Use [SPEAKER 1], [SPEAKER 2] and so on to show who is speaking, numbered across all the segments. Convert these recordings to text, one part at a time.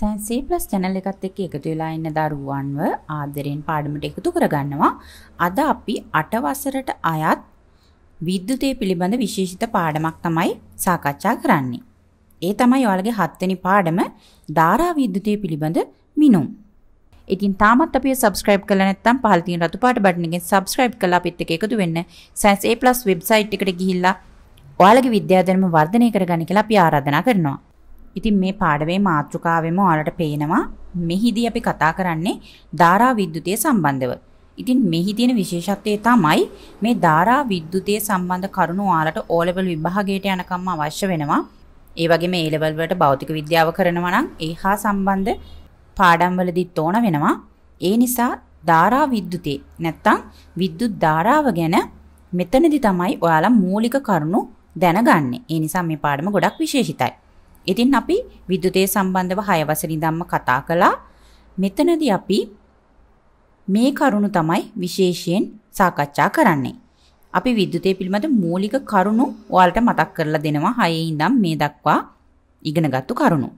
[SPEAKER 1] සෑන් C+ channel එකත් එක්ක එකතු වෙලා ඉන්න දරුවන්ව ආදරෙන් පාඩමට එකතු කරගන්නවා. අද අපි 8 වසරට අයත් විද්‍යුතය පිළිබඳ විශේෂිත පාඩමක් තමයි සාකච්ඡා කරන්නේ. ඒ තමයි ඔයාලගේ 7 වෙනි පාඩම ධාරා විද්‍යුතය පිළිබඳ මිනුම්. ඉතින් තාමත් අපිව subscribe කරලා නැත්නම් පහළ තියෙන රතු පාට බටන් එකෙන් subscribe කරලා අපිත් එක්ක එකතු වෙන්න science a+ website එකට ගිහිල්ලා ඔයාලගේ විද්‍යාධර්ම වර්ධනය කරගන්න කියලා අපි ආරාධනා කරනවා. ඉතින් මේ පාඩමේ මාතෘකාවෙම ඔයාලට පේනවා මෙහිදී අපි කතා කරන්නේ ධාරා විද්‍යුතය සම්බන්ධව. ඉතින් මෙහි තියෙන විශේෂත්වය තමයි මේ ධාරා විද්‍යුතය සම්බන්ධ කරුණු ඔයාලට O level විභාගයට යනකම්ම අවශ්‍ය වෙනවා. ඒ වගේම A level වලට භෞතික විද්‍යාව කරනවා නම් ඒ හා සම්බන්ධ පාඩම්වලදීත් ඕන වෙනවා. ඒ නිසා ධාරා විද්‍යුතය නැත්තම් විද්‍යුත් ධාරාව ගැන මෙතනදි තමයි ඔයාලා මූලික කරුණු දැනගන්නේ. ඒ නිසා මේ පාඩම ගොඩක් විශේෂිතයි. ඉතින් අපි විද්‍යුතය සම්බන්ධව 6 වසරේ ඉඳන්ම කතා කළා. මෙතනදී අපි මේ කරුණු තමයි විශේෂයෙන් සාකච්ඡා කරන්නේ. අපි විද්‍යුතය පිළිබඳ මූලික කරුණු ඔයාලට මතක් කරලා දෙනවා 6 ඉඳන් මේ දක්වා ඉගෙනගත්තු කරුණු.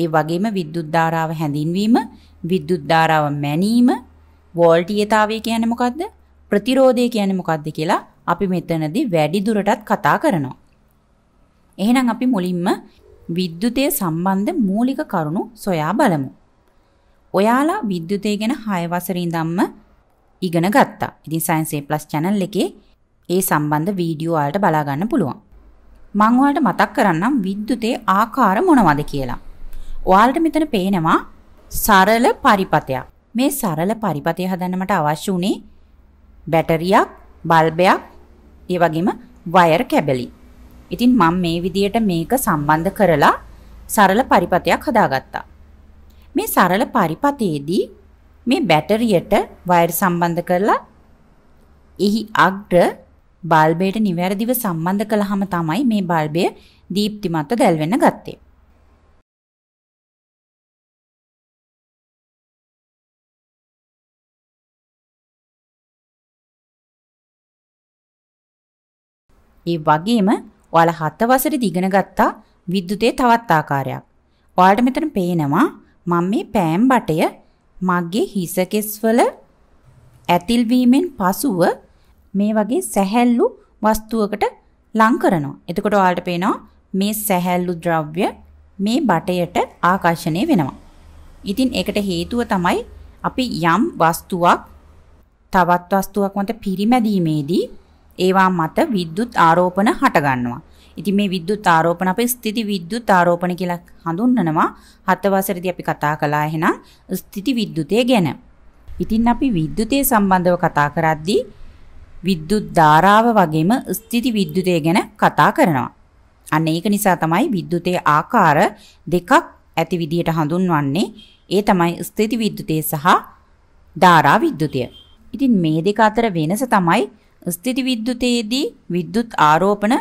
[SPEAKER 1] ඒ වගේම විද්‍යුත් ධාරාව හැඳින්වීම, විද්‍යුත් ධාරාව මැනීම, වෝල්ටීයතාවය කියන්නේ මොකද්ද? ප්‍රතිරෝධය කියන්නේ මොකද්ද කියලා අපි මෙතනදී වැඩි දුරටත් කතා කරනවා. එහෙනම් අපි මුලින්ම විද්‍යුතය සම්බන්ධ මූලික කරුණු සොයා බලමු. ඔයාලා විද්‍යුතය ගැන 6 වසරේ ඉඳන්ම ඉගෙන ගත්තා. ඉතින් Science A+ channel එකේ ඒ සම්බන්ධ වීඩියෝ වලට බලා ගන්න පුළුවන්. මම ඔයාලට මතක් කරන්නම් විද්‍යුතයේ ආකාර මොනවද කියලා. ඔයාලට මෙතන පේනවා සරල පරිපතයක්. මේ සරල පරිපතය හදන්න මට අවශ්‍ය වුණේ බැටරියක්, බල්බයක්, ඒ වගේම වයර් කැබලි. ඉතින් මම මේ විදියට මේක සම්බන්ධ කරලා සරල පරිපතයක් හදාගත්තා. මේ සරල පරිපතයේදී මේ බැටරියට වයර් සම්බන්ධ කරලා එහි අග්‍ර බල්බයට නිවැරදිව සම්බන්ධ කළාම තමයි මේ බල්බය දීප්තිමත්ව දැල්වෙන්න ගත්තේ. ඒ වගේම ඔයාලා 7 වසරේදී ඉගෙන ගත්තා විද්‍යුතයේ තවත් ආකාරයක්. ඔයාලට මෙතන පේනවා මම මේ පෑම් බටය මගේ හිස කෙස්වල ඇතිල් වීමෙන් පසුව මේ වගේ සැහැල්ලු වස්තුවකට ලං කරනවා. එතකොට ඔයාලට පේනවා මේ සැහැල්ලු ද්‍රව්‍ය මේ බටයට ආකර්ෂණය වෙනවා. ඉතින් ඒකට හේතුව තමයි අපි යම් වස්තුවක් තවත් වස්තුවක් මත පිරිමැදීමේදී ඒවා මත විද්‍යුත් ආරෝපණ හටගන්නවා. ඉතින් මේ විද්‍යුත් ආරෝපණ අපි ස්ථිති විද්‍යුත් ආරෝපණ කියලා හඳුන්වනවා. හත වසරේදී අපි කතා කළා එහෙනම් ස්ථිති විද්‍යුතය ගැන. ඉතින් අපි විද්‍යුතය සම්බන්ධව කතා කරද්දී විද්‍යුත් ධාරාව වගේම ස්ථිති විද්‍යුතය ගැන කතා කරනවා. අන්න ඒක නිසා තමයි විද්‍යුතයේ ආකාර දෙකක් ඇති විදියට හඳුන්වන්නේ. ඒ තමයි ස්ථිති විද්‍යුතය සහ ධාරා විද්‍යුතය. ඉතින් මේ දෙක අතර වෙනස තමයි ස්ථිති විද්‍යුතයේදී විද්‍යුත් ආරෝපණ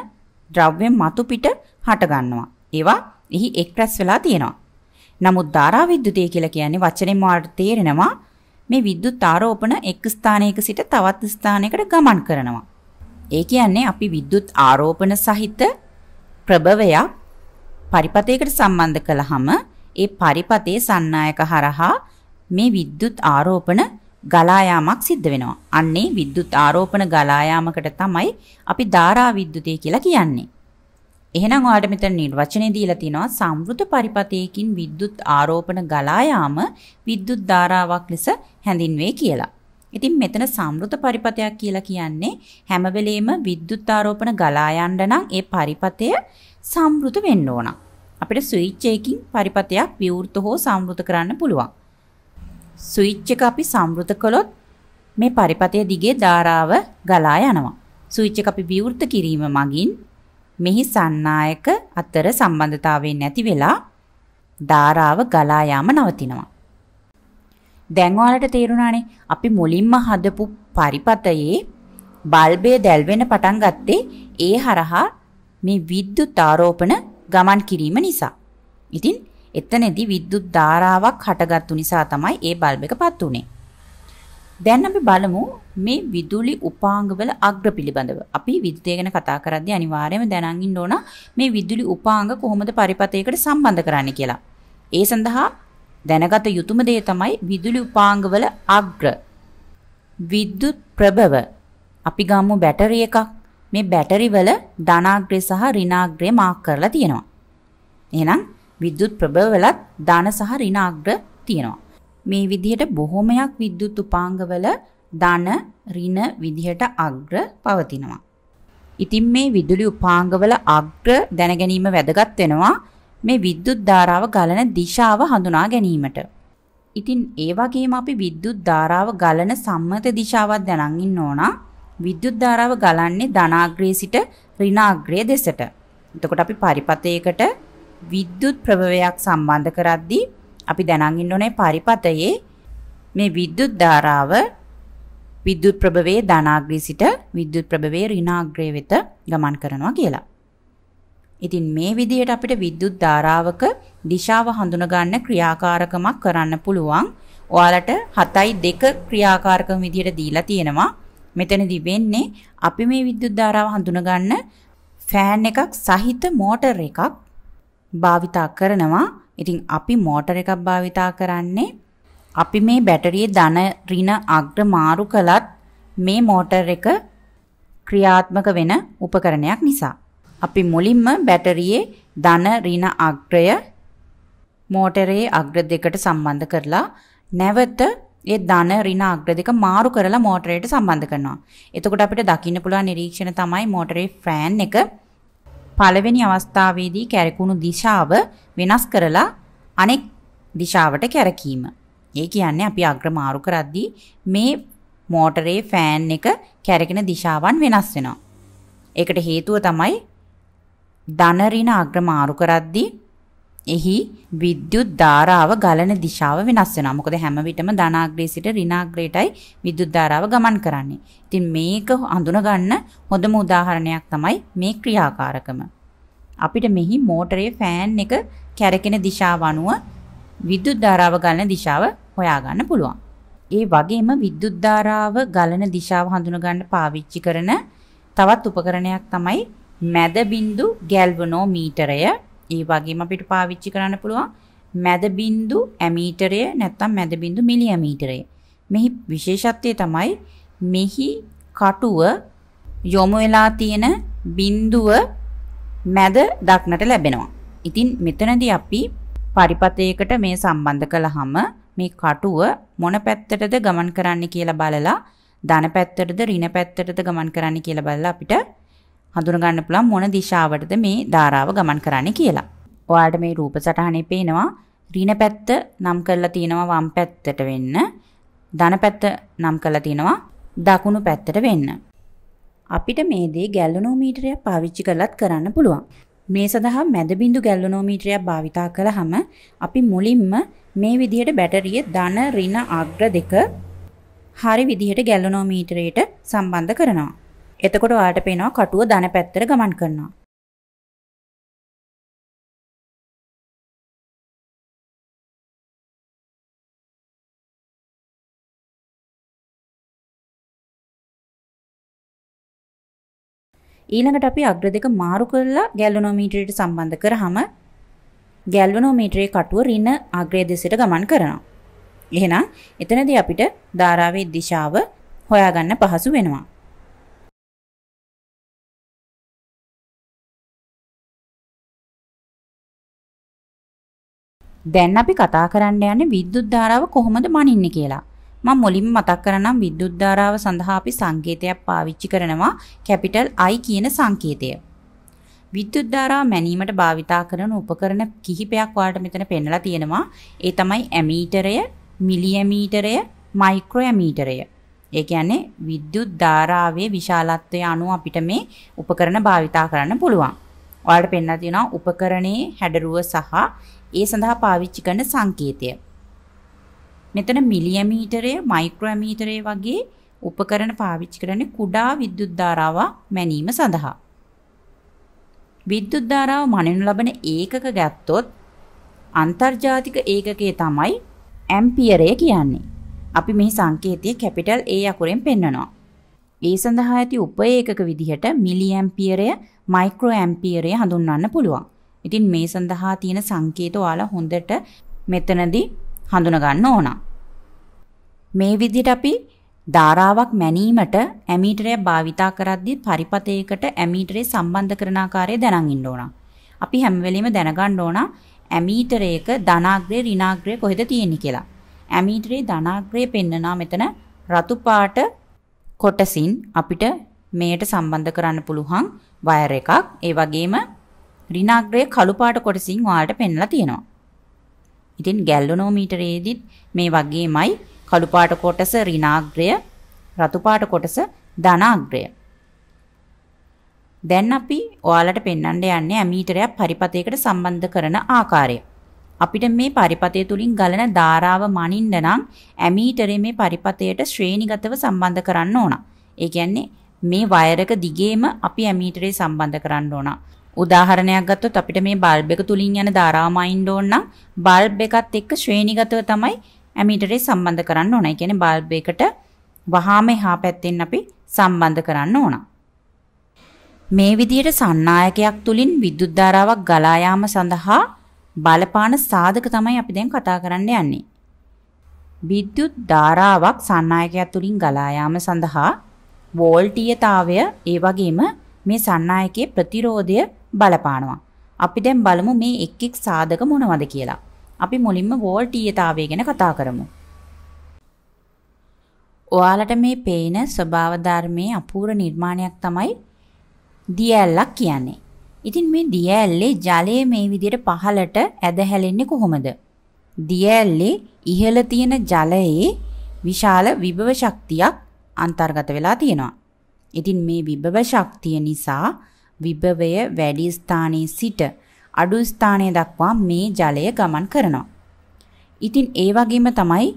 [SPEAKER 1] ද්‍රව්‍ය මතු පිට හට ගන්නවා. ඒවා එහි එක් රැස් වෙලා තියෙනවා. නමුත් ධාරා විද්‍යුතය කියලා කියන්නේ වචනයෙන් මාට තේරෙනවා මේ විද්‍යුත් ආරෝපණ එක් ස්ථානයක සිට තවත් ස්ථානයකට ගමන් කරනවා. ඒ කියන්නේ අපි විද්‍යුත් ආරෝපණ සහිත ප්‍රබවයක් පරිපථයකට සම්බන්ධ කළාම ඒ පරිපථයේ සන්නායක හරහා මේ විද්‍යුත් ආරෝපණ ගලායාමක් සිද්ධ වෙනවා. අන්නේ විද්‍යුත් ආරෝපණ ගලායාමකට තමයි අපි ධාරා විද්‍යුතය කියලා කියන්නේ. එහෙනම් ඔයාලට මෙතන නිර්වචනය දීලා තිනවා සම්වෘත පරිපථයකින් විද්‍යුත් ආරෝපණ ගලායාම විද්‍යුත් ධාරාවක් ලෙස හැඳින්වේ කියලා. ඉතින් මෙතන සම්වෘත පරිපථයක් කියලා කියන්නේ හැම වෙලෙම විද්‍යුත් ආරෝපණ ගලා යන්න නම් ඒ පරිපථය සම්වෘත වෙන්න ඕන. අපිට ස්විච් එකකින් පරිපථයක් විවෘත හෝ සම්වෘත කරන්න පුළුවන්. ස්විච් එක අපි සම්වෘත කළොත් මේ පරිපතය දිගේ ධාරාව ගලා යනවා. ස්විච් එක අපි විවෘත කිරීම මගින් මෙහි සන්නායක අතර සම්බන්ධතාවය නැති වෙලා ධාරාව ගලා යාම නවතිනවා. දැන් ඔයාලට තේරුණානේ අපි මුලින්ම හදපු පරිපතයේ බල්බය දැල්වෙන පටන් ගත්තේ ඒ හරහා මේ විද්‍යුත් ආරෝපණ ගමන් කිරීම නිසා. ඉතින් එතනදී විද්‍යුත් ධාරාවක් හටගත්තු නිසා තමයි ඒ බල්බ් එක පත් උනේ. දැන් අපි බලමු මේ විදුලි උපාංගවල අග්‍ර පිළිබඳව. අපි විද්‍යුතය ගැන කතා කරද්දී අනිවාර්යයෙන්ම දැනන් ඉන්න ඕන මේ විදුලි උපාංග කොහොමද පරිපථයකට සම්බන්ධ කරන්නේ කියලා. ඒ සඳහා දැනගත යුතුම දේ තමයි විදුලි උපාංගවල අග්‍ර විද්‍යුත් ප්‍රබව. අපි ගමු බැටරි එකක්. මේ බැටරි වල ධනාග්‍රය සහ ඍණාග්‍රය මාක් කරලා තියෙනවා. එහෙනම් විද්‍යුත් ප්‍රබවලත් ධන සහ ඍණාග්‍ර තියෙනවා. මේ විදිහට බොහොමයක් විද්‍යුත් උපාංගවල ධන ඍණ විදිහට අග්‍ර පවතිනවා. ඉතින් මේ විදුලි උපාංගවල අග්‍ර දැන ගැනීම වැදගත් වෙනවා මේ විද්‍යුත් ධාරාව ගලන දිශාව හඳුනා ගැනීමට. ඉතින් ඒ වගේම අපි විද්‍යුත් ධාරාව ගලන සම්මත දිශාවක් දැනන් ඉන්න ඕන. විද්‍යුත් ධාරාව ගලන්නේ ධනාග්‍රයේ සිට ඍණාග්‍රය දෙසට. එතකොට අපි පරිපථයකට විද්‍යුත් ප්‍රවවයක් සම්බන්ධ කරද්දී අපි දැනන් ඉන්න ඕනේ පරිපතයේ මේ විද්‍යුත් ධාරාව විද්‍යුත් ප්‍රභවයේ ධනාග්‍රේ සිට විද්‍යුත් ප්‍රභවයේ ඍණාග්‍රේ වෙත ගමන් කරනවා කියලා. ඉතින් මේ විදිහට අපිට විද්‍යුත් ධාරාවක දිශාව හඳුනගන්න ක්‍රියාකාරකමක් කරන්න පුළුවන්. ඔයාලට 7යි 2 ක්‍රියාකාරකම විදිහට දීලා තියෙනවා. මෙතනදී වෙන්නේ අපි මේ විද්‍යුත් ධාරාව හඳුනගන්න ෆෑන් එකක් සහිත මෝටර එකක් භාවිතා කරනවා. ඉතින් අපි මෝටර එකක් භාවිතා කරන්නේ අපි මේ බැටරියේ ධන ඍණ අග්‍ර මාරු කළත් මේ මෝටර එක ක්‍රියාත්මක වෙන උපකරණයක් නිසා අපි මුලින්ම බැටරියේ ධන ඍණ අග්‍රය මෝටරේ අග්‍ර දෙකට සම්බන්ධ කරලා නැවත ඒ ධන ඍණ අග්‍ර දෙක මාරු කරලා මෝටරයට සම්බන්ධ කරනවා. එතකොට අපිට දකින්න පුළුවන් නිරීක්ෂණ තමයි මෝටරේ ෆෑන් එක පළවෙනි අවස්ථාවේදී කැරකුණු දිශාව වෙනස් කරලා අනෙක් දිශාවට කැරකීම. ඒ කියන්නේ අපි අග්‍ර මාරු කරද්දී මේ මෝටරේ ෆෑන් එක කැරකෙන දිශාවන් වෙනස් වෙනවා. ඒකට හේතුව තමයි ධන ඍණ අග්‍ර මාරු කරද්දී එහි විද්‍යුත් ධාරාව ගලන දිශාව වෙනස් වෙනවා. මොකද හැම විටම ධනාග්‍රේ සිට ඍණාග්‍රේටයි විද්‍යුත් ධාරාව ගමන් කරන්නේ. ඉතින් මේක හඳුනගන්න හොඳම උදාහරණයක් තමයි මේ ක්‍රියාකාරකම. අපිට මෙහි මෝටරේ ෆෑන් එක කැරකෙන දිශාව අනුව විද්‍යුත් ධාරාව ගලන දිශාව හොයාගන්න පුළුවන්. ඒ වගේම විද්‍යුත් ධාරාව ගලන දිශාව හඳුනගන්න පාවිච්චි කරන තවත් උපකරණයක් තමයි මැද බිඳු ගැල්වනෝමීටරය ඒ වගේම අපිට පාවිච්චි කරන්න පුළුවන් මැද බිඳු ඇමීටරය නැත්නම් මැද බිඳු මිලි ඇමීටරය. මෙහි විශේෂත්වය තමයි මෙහි කටුව යොමු වෙලා තියෙන බිඳුව මැද දක්නට ලැබෙනවා. ඉතින් මෙතනදී අපි පරිපථයකට මේ සම්බන්ධ කළාම මේ කටුව මොන පැත්තටද ගමන් කරන්නේ කියලා බලලා ධන පැත්තටද ඍණ පැත්තටද ගමන් කරන්නේ කියලා බලලා අපිට හඳුනගන්න පුළුවන් මොන දිශාවටද මේ ධාරාව ගමන් කරන්නේ කියලා. ඔයාලට මේ රූප සටහනේ පේනවා ඍණ පැත්ත නම් කරලා තියෙනවා වම් පැත්තට වෙන්න. ධන පැත්ත නම් කරලා තියෙනවා දකුණු පැත්තට වෙන්න. අපිට මේ දේ ගැලනෝමීටරයක් පාවිච්චි කරලත් කරන්න පුළුවන්. මේ සඳහා මැද බිඳු ගැලනෝමීටරයක් භාවිතා කළාම අපි මුලින්ම මේ විදිහට බැටරිය ධන ඍණ අග්‍ර දෙක හරි විදිහට ගැලනෝමීටරයට සම්බන්ධ කරනවා. එතකොට ඔයාට පේනවා කටුව ධන පැත්තට ගමන් කරනවා. ඊළඟට අපි අග්‍ර දෙක මාරු කරලා ගැල්වනෝමීටරයට සම්බන්ධ කරාම ගැල්වනෝමීටරයේ කටුව ඍණ අග්‍රය දෙසට ගමන් කරනවා. එහෙනම් එතනදී අපිට ධාරාවේ දිශාව හොයාගන්න පහසු වෙනවා. දැන් අපි කතා කරන්න යන්නේ විද්‍යුත් ධාරාව කොහොමද මනින්නේ කියලා. මම මුලින්ම මතක් කරනම් විද්‍යුත් ධාරාව සඳහා අපි සංකේතයක් පාවිච්චි කරනවා කැපිටල් I කියන සංකේතය. විද්‍යුත් ධාරාව මැනීමට භාවිතා කරන උපකරණ කිහිපයක් වාට මෙතන පෙන්වලා තියෙනවා. ඒ තමයි ඇමීටරය, මිලිඇමීටරය, මයික්‍රෝඇමීටරය. ඒ කියන්නේ විද්‍යුත් ධාරාවේ විශාලත්වය අනුව අපිට මේ උපකරණ භාවිතා කරන්න පුළුවන්. ඔයාලට පෙන්ලා තියෙනවා උපකරණයේ හැඩරුව සහ ඒ සඳහා පාවිච්චි කරන සංකේතය. මෙතන මිලියමීටරය, මයික්‍රෝමීටරය වගේ උපකරණ පාවිච්චි කරන්නේ කුඩා විද්‍යුත් ධාරාව මැනීම සඳහා. විද්‍යුත් ධාරාව මනිනු ලබන ඒකක ගත්තොත් අන්තර්ජාතික ඒකකයේ තමයි ඇම්පියරය කියන්නේ. අපි මෙහි සංකේතය කැපිටල් A අකුරෙන් පෙන්වනවා. ඒ සඳහා ඇති උප ඒකක විදිහට මිලි ඇම්පියරය, මයික්‍රෝ ඇම්පියරය හඳුන්වන්න පුළුවන්. ඉතින් මේ සඳහා තියෙන සංකේත ඔයාලා හොඳට මෙතනදී හඳුන ගන්න ඕන. මේ විදිහට අපි ධාරාවක් මැනීමට ඇමීටරය භාවිතා කරද්දී පරිපථයකට ඇමීටරේ සම්බන්ධ කරන ආකාරය දැනන් ඉන්න ඕන. අපි හැම වෙලෙම දැනගන්න ඕන ඇමීටරයක ධනාග්‍රේ ඍණාග්‍රේ කොහෙද තියෙන්නේ කියලා. ඇමීටරේ ධනාග්‍රේ පෙන්නනා මෙතන රතු පාට කොටසින් අපිට මේට සම්බන්ධ කරන්න පුළුවන් වයර් එකක්. ඒ වගේම ඍණාග්‍රයේ කළු පාට කොටසින් ඔයාලට පෙන්ලා තියෙනවා. ඉතින් ගැල්වනෝමීටරයේදීත් මේ වගේමයි කළු පාට කොටස ඍණාග්‍රය, රතු පාට කොටස ධනාග්‍රය. දැන් අපි ඔයාලට පෙන්වන්න යන්නේ ඇමීටරයක් පරිපථයකට සම්බන්ධ කරන ආකාරය. අපිට මේ පරිපථය තුලින් ගලන ධාරාව මනින්න නම් ඇමීටරේ මේ පරිපථයට ශ්‍රේණිගතව සම්බන්ධ කරන්න ඕන. ඒ කියන්නේ මේ වයරක දිගේම අපි ඇමීටරේ සම්බන්ධ කරන්න ඕන. උදාහරණයක් ගත්තොත් අපිට මේ බල්බ් එක තුලින් යන ධාරාව මයින්ඩ් ඕන නම් බල්බ් එකත් එක්ක ශ්‍රේණිගතව තමයි ඇමීටරේ සම්බන්ධ කරන්න ඕන. ඒ කියන්නේ බල්බ් එකට වහාම එහා පැත්තෙන් අපි සම්බන්ධ කරන්න ඕන. මේ විදිහට සන්නායකයක් තුලින් විදුලි ධාරාවක් ගලා යාම සඳහා බලපාන සාධක තමයි අපි දැන් කතා කරන්න යන්නේ. විදුලි ධාරාවක් සන්නායකයක් තුලින් ගලා යාම සඳහා වෝල්ටීයතාවය ඒ වගේම මේ සන්නායකයේ ප්‍රතිරෝධය බලපානවා. අපි දැන් බලමු මේ එක් එක් සාධක මොනවද කියලා. අපි මුලින්ම වෝල් ටීයතාවය ගැන කතා කරමු. ඔයාලට මේ පේන ස්වභාව ධර්මයේ අපූර්ව නිර්මාණයක් තමයි දියඇල්ලක් කියන්නේ. ඉතින් මේ දියඇල්ලේ ජලය මේ විදිහට පහළට ඇද හැලෙන්නේ කොහොමද? දියඇල්ලේ ඉහළ තියෙන ජලයේ විශාල විභව ශක්තියක් අන්තර්ගත වෙලා තියෙනවා. ඉතින් මේ විභව ශක්තිය නිසා විභවය වැඩි ස්ථානයේ සිට අඩු ස්ථානය දක්වා මේ ජලය ගමන් කරනවා. ඉතින් ඒ වගේම තමයි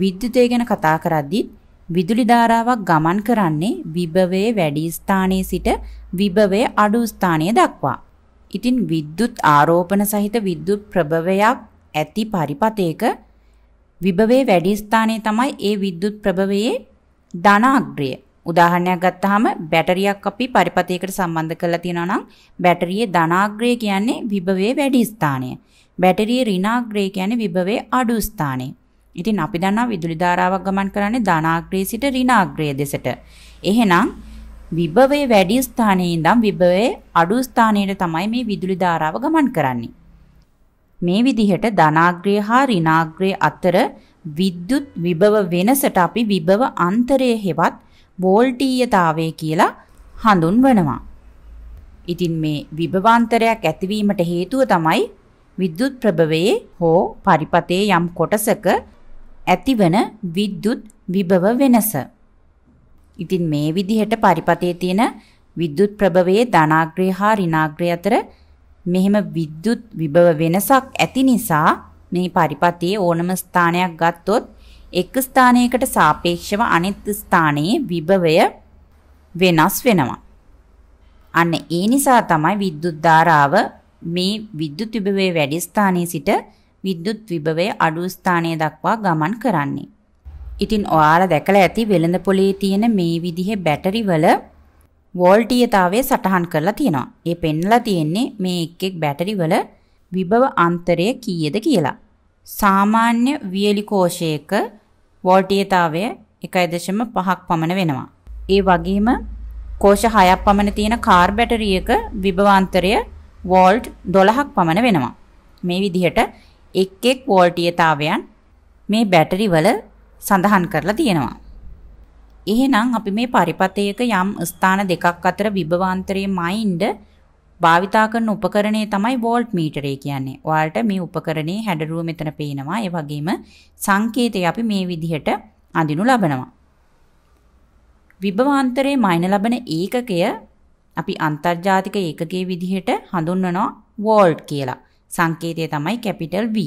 [SPEAKER 1] විද්‍යුතය ගැන කතා කරද්දී විදුලි ධාරාවක් ගමන් කරන්නේ විභවයේ වැඩි ස්ථානයේ සිට විභවයේ අඩු ස්ථානය දක්වා. ඉතින් විද්‍යුත් ආරෝපණ සහිත විද්‍යුත් ප්‍රභවයක් ඇති පරිපථයක විභවයේ වැඩි ස්ථානයේ තමයි ඒ විද්‍යුත් ප්‍රභවයේ ධනාග්‍රය. උදාහරණයක් ගත්තාම බැටරියක් අපි පරිපථයකට සම්බන්ධ කරලා තියෙනවා නම් බැටරියේ ධනාග්‍රය කියන්නේ විභවයේ වැඩි ස්ථානය. බැටරියේ ඍණාග්‍රය කියන්නේ විභවයේ අඩු ස්ථානය. ඉතින් අපි දන්නවා විදුලි ධාරාවක් ගමන් කරන්නේ ධනාග්‍රය සිට ඍණාග්‍රය දෙසට. එහෙනම් විභවයේ වැඩි ස්ථානයේ ඉඳන් විභවයේ අඩු ස්ථානයට තමයි මේ විදුලි ධාරාව ගමන් කරන්නේ. මේ විදිහට ධනාග්‍රය හා ඍණාග්‍රය අතර විද්‍යුත් විභව වෙනසට අපි විභව අන්තරය හෙවත් වෝල්ටීයතාවය කියලා හඳුන්වනවා. ඉතින් මේ විභවාන්තරයක් ඇතිවීමට හේතුව තමයි විද්‍යුත් ප්‍රභවයේ හෝ පරිපතේ යම් කොටසක ඇතිවන විද්‍යුත් විභව වෙනස. ඉතින් මේ විදිහට පරිපතේ තියෙන විද්‍යුත් ප්‍රභවයේ ධනාග්‍රය හා ඍණාග්‍රය අතර මෙහෙම විද්‍යුත් විභව වෙනසක් ඇති නිසා මේ පරිපතේ ඕනම ස්ථානයක් ගත්තොත් එක් ස්ථානයකට සාපේක්ෂව අනෙත් ස්ථානයේ විභවය වෙනස් වෙනවා. අන්න ඒ නිසා තමයි විද්‍යුත් ධාරාව මේ විද්‍යුත් විභවයේ වැඩි ස්ථානයේ සිට විද්‍යුත් විභවයේ අඩු ස්ථානයේ දක්වා ගමන් කරන්නේ. ඉතින් ඔයාලා දැකලා ඇති වෙළඳ පොලේ තියෙන මේ විදිහේ බැටරි වල වෝල්ටීයතාවය සටහන් කරලා තියෙනවා. ඒ පෙන්ලා තියෙන්නේ මේ එක් එක් බැටරි වල විභව අන්තරය කීයද කියලා. සාමාන්‍ය වියලි කෝෂයක වෝල්ටීයතාවය 1.5ක් පමණ වෙනවා. ඒ වගේම කෝෂ 6ක් පමණ තියෙන කාර් බැටරියක විභවාන්තරය වෝල්ට් 12ක් පමණ වෙනවා. මේ විදිහට එක් එක් වෝල්ටීයතාවයන් මේ බැටරි වල සඳහන් කරලා තියෙනවා. එහෙනම් අපි මේ පරිපථයක යම් ස්ථාන දෙකක් අතර විභවාන්තරයේ මයින්ඩ භාවිතා කරන උපකරණය තමයි වෝල්ට් මීටරය කියන්නේ. ඔයාලට මේ උපකරණයේ හැඩරුව මෙතන පේනවා. ඒ වගේම සංකේතය අපි මේ විදිහට අඳිනු ලබනවා. විභවාන්තරයේ මයින ලබන ඒකකය අපි අන්තර්ජාතික ඒකකයේ විදිහට හඳුන්වනවා වෝල්ට් කියලා. සංකේතය තමයි කැපිටල් V.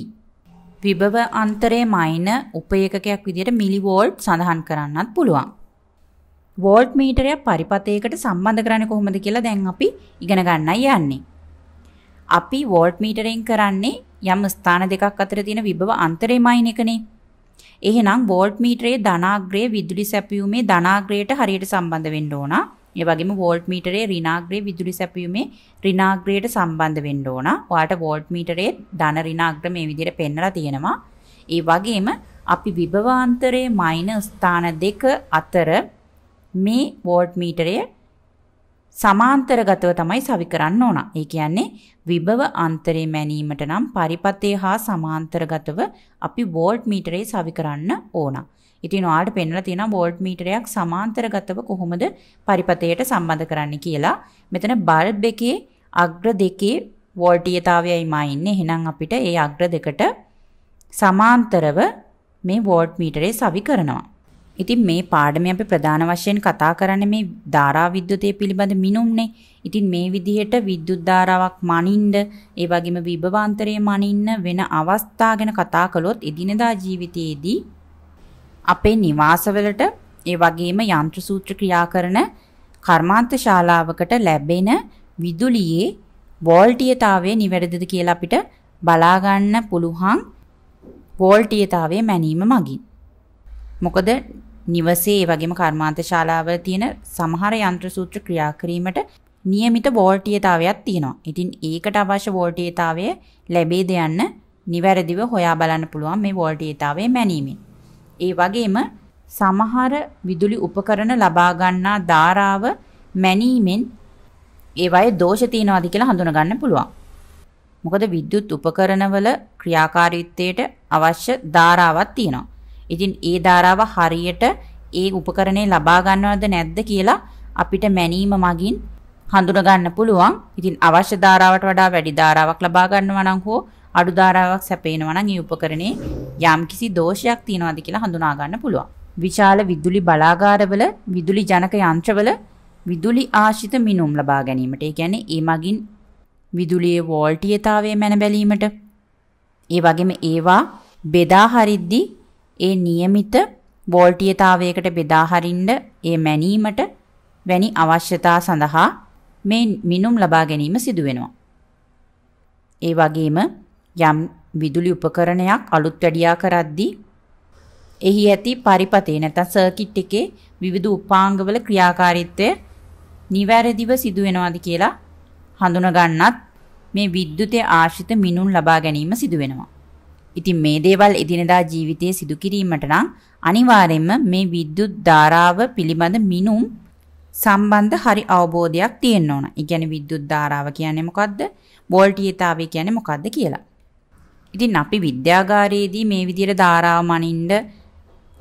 [SPEAKER 1] විභව අන්තරයේ මයින උප ඒකකයක් විදිහට මිලි වෝල්ට් සඳහන් කරන්නත් පුළුවන්. වෝල්ට් මීටරයක් පරිපථයකට සම්බන්ධ කරන්නේ කොහොමද කියලා දැන් අපි ඉගෙන ගන්නයි යන්නේ. අපි වෝල්ට් මීටරෙන් කරන්නේ යම් ස්ථාන දෙකක් අතර තියෙන විභව අන්තරය මයින් එකනේ. එහෙනම් වෝල්ට් මීටරේ ධනාග්‍රය විදුලි සැපයීමේ ධනාග්‍රයට හරියට සම්බන්ධ වෙන්න ඕන. ඒ වගේම වෝල්ට් මීටරේ ඍණාග්‍රය විදුලි සැපයීමේ ඍණාග්‍රයට සම්බන්ධ වෙන්න ඕන. ඔයාලට වෝල්ට් මීටරේ ධන ඍණාග්‍ර මේ විදිහට පෙන්වලා තියෙනවා. ඒ වගේම අපි විභව අන්තරයේ මයින ස්ථාන දෙක අතර මේ වෝල්ට් මීටරය සමාන්තරගතව තමයි සවි කරන්න ඕන. ඒ කියන්නේ විභව අන්තරේ මැනීමට නම් පරිපථය හා සමාන්තරගතව අපි වෝල්ට් මීටරේ සවි කරන්න ඕන. ඉතින් ඔයාලට පෙන්වලා තියෙනවා වෝල්ට් මීටරයක් සමාන්තරගතව කොහොමද පරිපථයට සම්බන්ධ කරන්න කියලා. මෙතන බල්බ් එකේ අග්‍ර දෙකේ වෝල්ටීයතාවයයිමා ඉන්නේ. එහෙනම් අපිට ඒ අග්‍ර දෙකට සමාන්තරව මේ වෝල්ට් මීටරේ සවි කරනවා. ඉතින් මේ පාඩමේ අපි ප්‍රධාන වශයෙන් කතා කරන්නේ මේ ධාරා විද්‍යුතය පිළිබඳ මිනුම්නේ. ඉතින් මේ විදිහට විද්‍යුත් ධාරාවක් මනින්න, ඒ වගේම විභවාන්තරය මනින්න වෙන අවස්ථා ගැන කතා කළොත් එදිනදා ජීවිතයේදී අපේ නිවාසවලට ඒ වගේම යන්ත්‍ර සූත්‍ර ක්‍රියා කරන කර්මාන්ත ශාලාවකට ලැබෙන විදුලියේ වෝල්ටීයතාවය නිවැරදිද කියලා අපිට බලා ගන්න පුළුවන් වෝල්ටීයතාවය මැනීම මගින් මොකද නිවසේ වගේම කර්මාන්ත ශාලාවල තියෙන සමහර යන්ත්‍ර සූත්‍ර ක්‍රියා කිරීමට નિયમિત වෝල්ටීයතාවයක් තියෙනවා. ඉතින් ඒකට අවශ්‍ය වෝල්ටීයතාවය ලැබේද යන්න නිවැරදිව හොයා බලන්න පුළුවන් මේ වෝල්ටීයතාවය මැනීමෙන්. ඒ වගේම සමහර විදුලි උපකරණ ලබා ගන්නා ධාරාව මැනීමෙන් ඒවායේ දෝෂ තියනවාද කියලා හඳුනා ගන්න පුළුවන්. මොකද විද්‍යුත් උපකරණවල ක්‍රියාකාරීත්වයට අවශ්‍ය ධාරාවක් තියෙනවා. ඉතින් ඒ ධාරාව හරියට ඒ උපකරණේ ලබා ගන්නවද නැද්ද කියලා අපිට මැනීම මගින් හඳුන ගන්න පුළුවන්. ඉතින් අවශ්‍ය ධාරාවට වඩා වැඩි ධාරාවක් ලබා ගන්නවා නම් හෝ අඩු ධාරාවක් සැපේනවා නම් ඒ උපකරණේ යම්කිසි දෝෂයක් තියෙනවද කියලා හඳුනා ගන්න පුළුවන්. විශාල විදුලි බලාගාරවල විදුලි ජනක යන්ත්‍රවල විදුලි ආශ්‍රිත මිනුම් ලබා ගැනීමට ඒ කියන්නේ ඒ මගින් විදුලියේ වෝල්ටීයතාවය මැන බැලීමට ඒ වගේම ඒවා බෙදා හරිද්දී ඒ નિયમિત වෝල්ටීයතාවයකට බෙදා හරින්න ඒ මැනීමට වැනි අවශ්‍යතා සඳහා මේ මිනුම් ලබා ගැනීම සිදු වෙනවා. ඒ වගේම යම් විදුලි උපකරණයක් අලුත් වැඩියා කරද්දී එහි ඇති පරිපතේ නැත්නම් සර්කිට් එකේ විවිධ උපාංගවල ක්‍රියාකාරීත්වය නිවැරදිව සිදු වෙනවාද කියලා හඳුනා ගන්නත් මේ විද්‍යුතය ආශ්‍රිත මිනුම් ලබා ගැනීම සිදු වෙනවා. ඉතින් මේ දේවල් එදිනෙදා ජීවිතයේ සිදු කිරීමට නම් අනිවාර්යයෙන්ම මේ විද්‍යුත් ධාරාව පිළිබඳ මිනුම් සම්බන්ධ හරි අවබෝධයක් තියෙන්න ඕන. ඒ කියන්නේ විද්‍යුත් ධාරාව කියන්නේ මොකද්ද? වෝල්ටීයතාවය කියන්නේ මොකද්ද කියලා. ඉතින් අපි විද්‍යාගාරයේදී මේ විදිහට ධාරාව මනින්න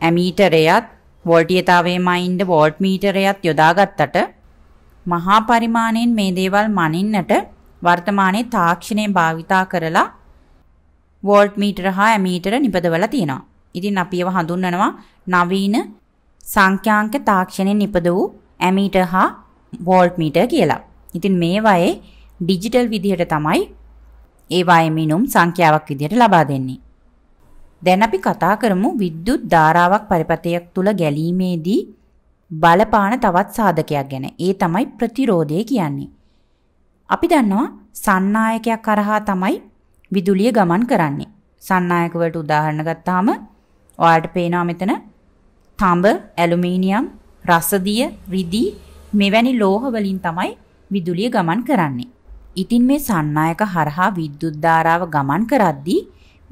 [SPEAKER 1] ඇමීටරයත් වෝල්ටීයතාවයේ මනින්න වෝල්ට් මීටරයත් යොදාගත්තට මහා පරිමාණයෙන් මේ දේවල් මනින්නට වර්තමානයේ තාක්ෂණය භාවිතා කරලා වෝල්ට් මීටර හා ඇමීටර නිපදවලා තියෙනවා. ඉතින් අපි ඒවා හඳුන්වනවා නවීන සංඛ්‍යාංක තාක්ෂණයෙන් නිපද වූ ඇමීටර් හා වෝල්ට් මීටර් කියලා. ඉතින් මේවායේ ඩිජිටල් විදිහට තමයි ඒවායේ මිනුම් සංඛ්‍යාවක් විදිහට ලබා දෙන්නේ. දැන් අපි කතා කරමු විද්‍යුත් ධාරාවක් පරිපථයක් තුල ගැලීමේදී බලපාන තවත් සාධකයක් ගැන. ඒ තමයි ප්‍රතිරෝධය කියන්නේ. අපි දන්නවා සන්නායකයක් කරහා තමයි විදුලිය ගමන් කරන්නේ. සන්නායකවලට උදාහරණ ගත්තාම ඔයාලට පේනවා මෙතන තඹ, ඇලුමිනියම්, රසදිය, රිදී මෙවැනි ලෝහ වලින් තමයි විදුලිය ගමන් කරන්නේ. ඉතින් මේ සන්නායක හරහා විද්‍යුත් ධාරාව ගමන් කරද්දී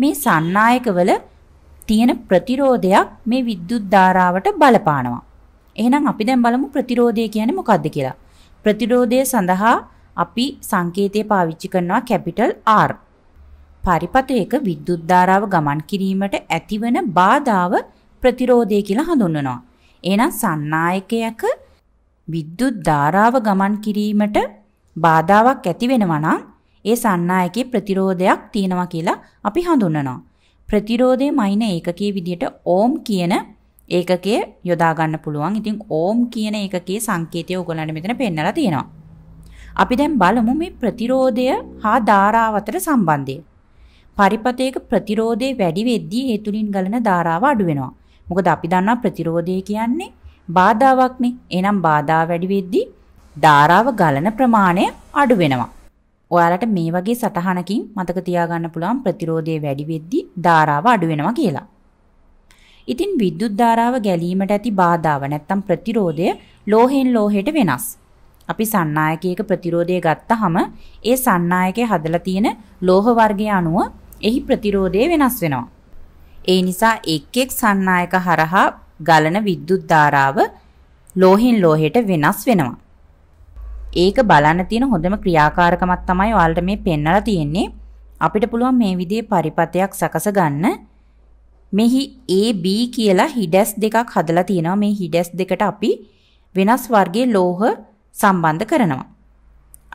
[SPEAKER 1] මේ සන්නායකවල තියෙන ප්‍රතිරෝධයක් මේ විද්‍යුත් ධාරාවට බලපානවා. එහෙනම් අපි දැන් බලමු ප්‍රතිරෝධය කියන්නේ මොකක්ද කියලා. ප්‍රතිරෝධය සඳහා අපි සංකේතය පාවිච්චි කරනවා කැපිටල් R. පරිපථයක විද්‍යුත් ධාරාව ගමන් කිරීමට ඇතිවන බාධාව ප්‍රතිරෝධය කියලා හඳුන්වනවා. එහෙනම් සන්නායකයක විද්‍යුත් ධාරාව ගමන් කිරීමට බාධාවක් ඇති වෙනවා නම් ඒ සන්නායකයේ ප්‍රතිරෝධයක් තියෙනවා කියලා අපි හඳුන්වනවා. ප්‍රතිරෝධයේ මයින ඒකකයේ විදිහට ඕම් කියන ඒකකය යොදා ගන්න පුළුවන්. ඉතින් ඕම් කියන ඒකකයේ සංකේතය ඔයගොල්ලන්ට මෙතන පෙන්නලා තියෙනවා. අපි දැන් බලමු මේ ප්‍රතිරෝධය හා ධාරාව අතර සම්බන්ධය. පරිපතයක ප්‍රතිරෝධය වැඩි වෙද්දී ඒ තුලින් ගලන ධාරාව අඩු වෙනවා. මොකද අපි දන්නා ප්‍රතිරෝධය කියන්නේ බාධාවක්නේ. එහෙනම් බාධා වැඩි වෙද්දී ධාරාව ගලන ප්‍රමාණය අඩු වෙනවා. ඔයාලට මේ වගේ සටහනකින් මතක තියාගන්න පුළුවන් ප්‍රතිරෝධය වැඩි වෙද්දී ධාරාව අඩු වෙනවා කියලා. ඉතින් විද්‍යුත් ධාරාව ගැලීමට ඇති බාධාව නැත්තම් ප්‍රතිරෝධය ලෝහෙන් ලෝහයට වෙනස්. අපි සන්නායකයක ප්‍රතිරෝධය ගත්තහම ඒ සන්නායකයේ හදලා තියෙන ලෝහ වර්ගය අනුව එහි ප්‍රතිරෝධය වෙනස් වෙනවා. ඒ නිසා එක් එක් සන්නායක හරහා ගලන විද්‍යුත් ධාරාව ලෝහින් ලෝහයට වෙනස් වෙනවා. ඒක බලන්න තියෙන හොඳම ක්‍රියාකාරකමක් තමයි ඔයාලට මේ පෙන්වලා තියෙන්නේ. අපිට පුළුවන් මේ විදිහේ පරිපතයක් සකස ගන්න. මෙහි AB කියලා හිඩැස් දෙකක් හදලා තියෙනවා. මේ හිඩැස් දෙකට අපි වෙනස් වර්ගයේ ලෝහ සම්බන්ධ කරනවා.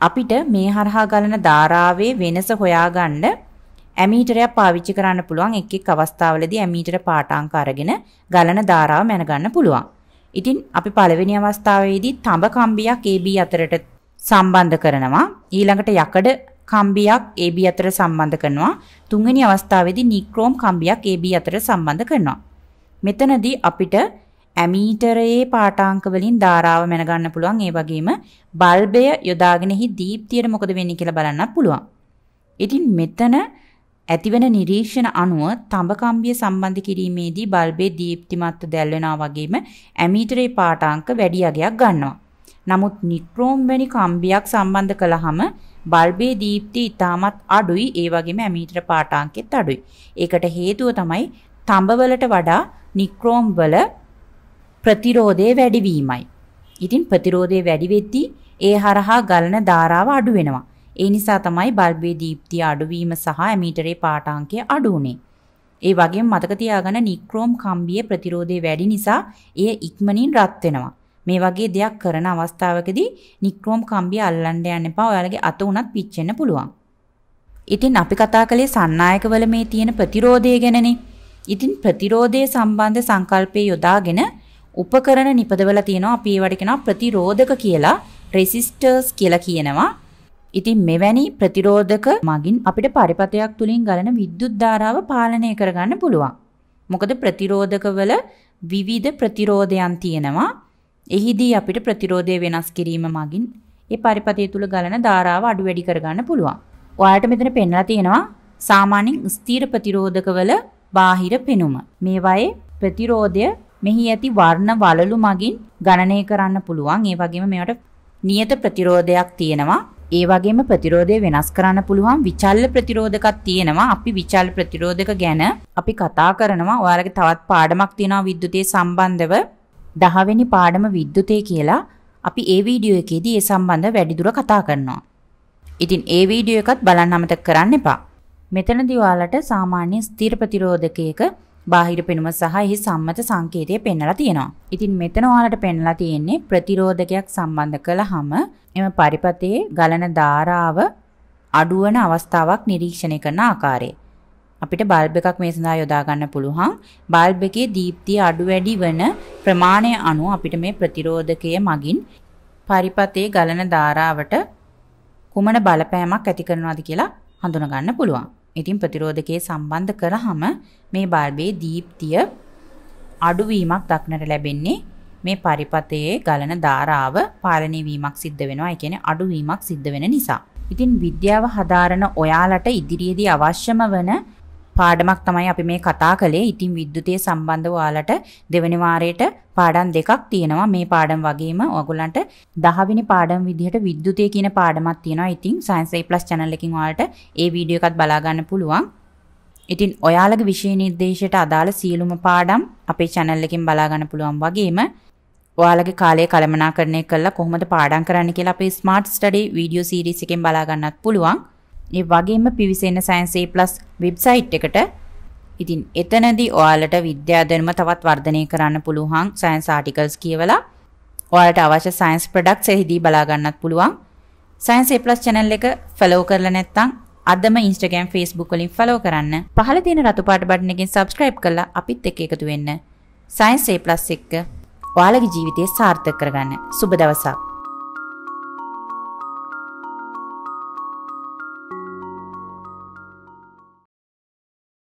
[SPEAKER 1] අපිට මේ හරහා ගලන ධාරාවේ වෙනස හොයාගන්න ඇමීටරයක් පාවිච්චි කරන්න පුළුවන් එක් එක් අවස්ථාවලදී ඇමීටර පාටාංක අරගෙන ගලන ධාරාව මැනගන්න පුළුවන්. ඉතින් අපි පළවෙනි අවස්ථාවේදී තඹ කම්බියක් AB අතරට සම්බන්ධ කරනවා. ඊළඟට යකඩ කම්බියක් AB අතර සම්බන්ධ කරනවා. තුන්වෙනි අවස්ථාවේදී නික්‍රෝම් කම්බියක් AB අතර සම්බන්ධ කරනවා. මෙතනදී අපිට ඇමීටරයේ පාටාංක වලින් ධාරාව මැනගන්න පුළුවන්. ඒ වගේම බල්බය යොදාගෙනහි දීප්තියට මොකද වෙන්නේ කියලා බලන්නත් පුළුවන්. ඉතින් මෙතන ඇතිවන නිරීක්ෂණ අනුව තඹකම්බිය සම්බන්ධ කිරීමේදී බල්බේ දීප්තිමත්ව දැල්වෙනා වගේම ඇමීටරේ පාටාංක වැඩි යගයක් ගන්නවා. නමුත් නික්‍රෝම් වැනි කම්බියක් සම්බන්ධ කළාම බල්බේ දීප්ති ඉතාමත් අඩුයි ඒ වගේම ඇමීටර පාටාංකෙත් අඩුයි. ඒකට හේතුව තමයි තඹවලට වඩා නික්‍රෝම් වල ප්‍රතිරෝධය වැඩිවීමයි. ඉතින් ප්‍රතිරෝධය වැඩි වෙද්දී ඒ හරහා ගලන ධාරාව අඩු වෙනවා. ඒ නිසා තමයි බල්බේ දීප්තිය අඩුවීම සහ ඇමීටරේ පාඨාංකය අඩු වුනේ. ඒ වගේම මතක තියාගන්න නික්‍රෝම් කම්බියේ ප්‍රතිරෝධය වැඩි නිසා එය ඉක්මනින් රත් වෙනවා. මේ වගේ දෙයක් කරන අවස්ථාවකදී නික්‍රෝම් කම්බිය අල්ලන්න යන්න එපා. ඔයාලගේ අත උනත් පිච්චෙන්න පුළුවන්. ඉතින් අපි කතා කළේ සන්නායකවල මේ තියෙන ප්‍රතිරෝධය ගැනනේ. ඉතින් ප්‍රතිරෝධය සම්බන්ධ සංකල්පයේ යොදාගෙන උපකරණ නිපදවලා තියෙනවා. අපි ඒවට කියනවා ප්‍රතිරෝධක කියලා, resistors කියලා කියනවා. ඉතින් මෙවැනි ප්‍රතිරෝධක මගින් අපිට පරිපතයක් තුලින් ගලන විද්‍යුත් ධාරාව පාලනය කරගන්න පුළුවන්. මොකද ප්‍රතිරෝධකවල විවිධ ප්‍රතිරෝධයන් තියෙනවා. එහිදී අපිට ප්‍රතිරෝධය වෙනස් කිරීම මගින් ඒ පරිපතය තුල ගලන ධාරාව අඩු වැඩි කරගන්න පුළුවන්. ඔයාලට මෙතන පෙන්ලා තියෙනවා සාමාන්‍යයෙන් ස්ථීර ප්‍රතිරෝධකවල බාහිර පෙනුම. මේවායේ ප්‍රතිරෝධය මෙහි ඇති වර්ණ වලලු මගින් ගණනය කරන්න පුළුවන්. ඒ වගේම මේවට නියත ප්‍රතිරෝධයක් තියෙනවා. ඒ වගේම ප්‍රතිරෝධය වෙනස් කරන්න පුළුවන් විචල්්‍ය ප්‍රතිරෝධකක් තියෙනවා. අපි විචල්්‍ය ප්‍රතිරෝධක ගැන අපි කතා කරනවා. ඔයාලගේ තවත් පාඩමක් තියෙනවා විද්‍යුතය සම්බන්ධව 10 වෙනි පාඩම විද්‍යුතය කියලා. අපි ඒ වීඩියෝ එකේදී ඒ සම්බන්ධ වැඩිදුර කතා කරනවා. ඉතින් ඒ වීඩියෝ එකත් බලන්න අමතක කරන්න එපා. මෙතනදී ඔයාලට සාමාන්‍ය ස්ථිර ප්‍රතිරෝධකයක බාහිර පෙනුම සහ එහි සම්මත සංකේතය පෙන්වලා තියෙනවා. ඉතින් මෙතන ඔයාලට පෙන්වලා තියෙන්නේ ප්‍රතිරෝධකයක් සම්බන්ධ කළාම එම පරිපතේ ගලන ධාරාව අඩුවන අවස්ථාවක් නිරීක්ෂණය කරන ආකාරය. අපිට බල්බ් එකක් මේ සඳහා යොදා ගන්න පුළුවන්. බල්බ් එකේ දීප්තිය අඩු වැඩි වන ප්‍රමාණය අනුව අපිට මේ ප්‍රතිරෝධකය මගින් පරිපතේ ගලන ධාරාවට කුමන බලපෑමක් ඇති කරනවද කියලා හඳුනා ගන්න පුළුවන්. ඉතින් ප්‍රතිරෝධකයේ සම්බන්ධ කරාම මේ බල්බේ දීප්තිය අඩුවීමක් දක්නට ලැබෙන්නේ මේ පරිපතයේ ගලන ධාරාව පාලනය වීමක් සිද්ධ වෙනවා. ඒ කියන්නේ අඩුවීමක් සිද්ධ වෙන නිසා. ඉතින් විද්‍යාව හදාරන ඔයාලට ඉදිරියේදී අවශ්‍යම වන පාඩමක් තමයි අපි මේ කතා කළේ. ඉතින් විද්‍යුතය සම්බන්ධ ඔයාලට දෙවෙනි වාරයට පාඩම් දෙකක් තියෙනවා. මේ පාඩම් වගේම ඔයගොල්ලන්ට 10 වෙනි පාඩම් විදිහට විද්‍යුතය කියන පාඩමක් තියෙනවා. ඉතින් Science A+ channel එකකින් ඔයාලට ඒ වීඩියෝ එකත් බලා ගන්න පුළුවන්. ඉතින් ඔයාලගේ විෂය නිර්දේශයට අදාළ සියලුම පාඩම් අපේ channel එකෙන් බලා ගන්න පුළුවන් වගේම ඔයාලගේ කාලය කළමනාකරණය කරලා කොහොමද පාඩම් කරන්න කියලා අපේ Smart Study video series එකෙන් බලා ගන්නත් පුළුවන්. ඒ වගේම පිවිසෙන සයන්ස් A+ වෙබ්සයිට් එකට ඉතින් එතනදී ඔයාලට විද්‍යාදර්ම තවත් වර්ධනය කරන්න පුළුවන් සයන්ස් ආටිකල්ස් කියවලා ඔයාලට අවශ්‍ය සයන්ස් ප්‍රොඩක්ට්ස් එහිදී බලා ගන්නත් පුළුවන්. සයන්ස් A+ channel එක follow කරලා නැත්නම් අදම Instagram Facebook වලින් follow කරන්න. පහළ තියෙන රතු පාට බටන් එකෙන් subscribe කරලා අපිත් එක්ක එකතු වෙන්න. සයන්ස් A+ එක්ක ඔයාලගේ ජීවිතය සාර්ථක කරගන්න. සුබ දවසක්.